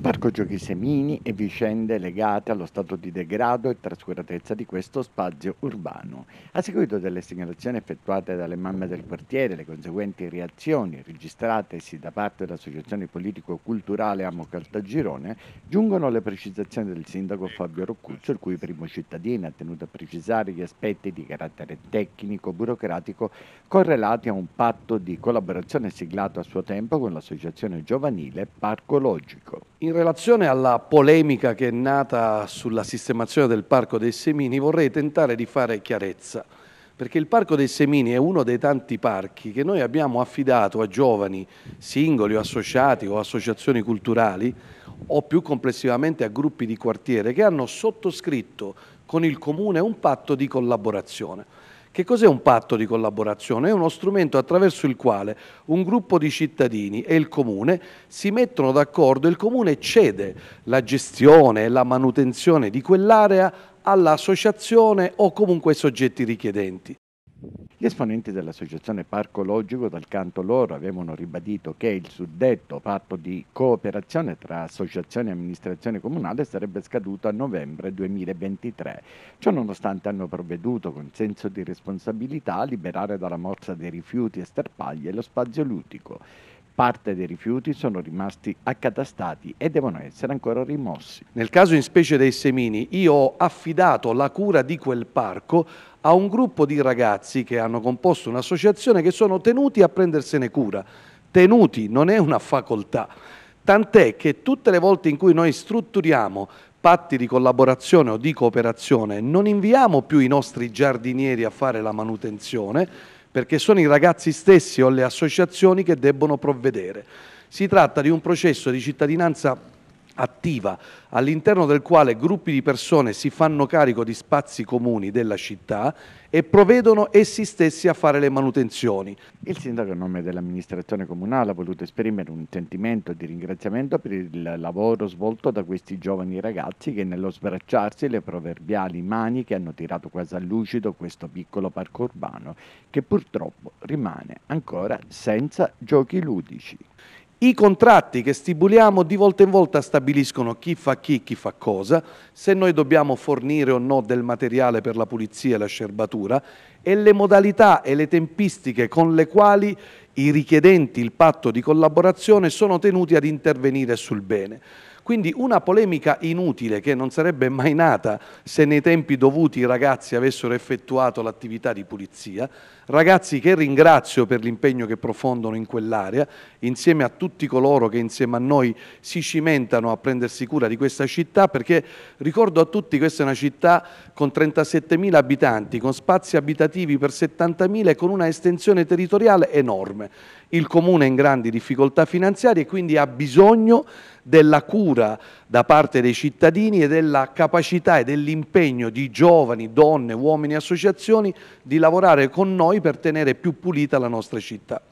Parco Giochi Semini e vicende legate allo stato di degrado e trascuratezza di questo spazio urbano. A seguito delle segnalazioni effettuate dalle mamme del quartiere, le conseguenti reazioni registratesi da parte dell'Associazione Politico-Culturale Amo Caltagirone, giungono le precisazioni del sindaco Fabio Roccuzzo, il cui primo cittadino ha tenuto a precisare gli aspetti di carattere tecnico-burocratico correlati a un patto di collaborazione siglato a suo tempo con l'Associazione Giovanile Parco Logico. In in relazione alla polemica che è nata sulla sistemazione del Parco dei Semini vorrei tentare di fare chiarezza, perché il Parco dei Semini è uno dei tanti parchi che noi abbiamo affidato a giovani singoli o associati o associazioni culturali o più complessivamente a gruppi di quartiere che hanno sottoscritto con il Comune un patto di collaborazione. Che cos'è un patto di collaborazione? È uno strumento attraverso il quale un gruppo di cittadini e il comune si mettono d'accordo e il comune cede la gestione e la manutenzione di quell'area all'associazione o comunque ai soggetti richiedenti. Gli esponenti dell'associazione Parcologico dal canto loro avevano ribadito che il suddetto patto di cooperazione tra associazione e amministrazione comunale sarebbe scaduto a novembre 2023. Ciò nonostante hanno provveduto con senso di responsabilità a liberare dalla morsa dei rifiuti e sterpaglie lo spazio lutico parte dei rifiuti sono rimasti accatastati e devono essere ancora rimossi. Nel caso in specie dei semini, io ho affidato la cura di quel parco a un gruppo di ragazzi che hanno composto un'associazione che sono tenuti a prendersene cura. Tenuti non è una facoltà. Tant'è che tutte le volte in cui noi strutturiamo patti di collaborazione o di cooperazione non inviamo più i nostri giardinieri a fare la manutenzione, perché sono i ragazzi stessi o le associazioni che debbono provvedere. Si tratta di un processo di cittadinanza attiva all'interno del quale gruppi di persone si fanno carico di spazi comuni della città e provvedono essi stessi a fare le manutenzioni. Il sindaco a nome dell'amministrazione comunale ha voluto esprimere un sentimento di ringraziamento per il lavoro svolto da questi giovani ragazzi che nello sbracciarsi le proverbiali mani che hanno tirato quasi a lucido questo piccolo parco urbano che purtroppo rimane ancora senza giochi ludici. I contratti che stipuliamo di volta in volta stabiliscono chi fa chi, chi fa cosa, se noi dobbiamo fornire o no del materiale per la pulizia e la scerbatura e le modalità e le tempistiche con le quali i richiedenti il patto di collaborazione sono tenuti ad intervenire sul bene. Quindi una polemica inutile che non sarebbe mai nata se nei tempi dovuti i ragazzi avessero effettuato l'attività di pulizia, ragazzi che ringrazio per l'impegno che profondono in quell'area, insieme a tutti coloro che insieme a noi si cimentano a prendersi cura di questa città, perché ricordo a tutti questa è una città con 37.000 abitanti, con spazi abitativi per 70.000 e con una estensione territoriale enorme. Il Comune è in grandi difficoltà finanziarie e quindi ha bisogno della cura da parte dei cittadini e della capacità e dell'impegno di giovani, donne, uomini e associazioni di lavorare con noi per tenere più pulita la nostra città.